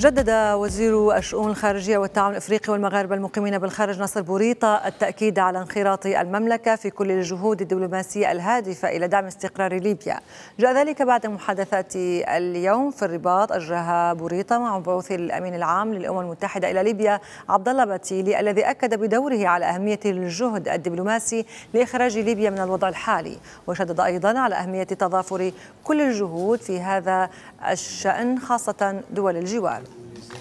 جدد وزير الشؤون الخارجية والتعاون الإفريقي والمغاربة المقيمين بالخارج ناصر بوريطة التأكيد على انخراط المملكة في كل الجهود الدبلوماسية الهادفة إلى دعم استقرار ليبيا جاء ذلك بعد محادثات اليوم في الرباط أجراها بوريطة مع مبعوث الأمين العام للأمم المتحدة إلى ليبيا عبد الله باتيلي الذي أكد بدوره على أهمية الجهد الدبلوماسي لإخراج ليبيا من الوضع الحالي وشدد أيضا على أهمية تضافر كل الجهود في هذا الشأن خاصة دول الجوار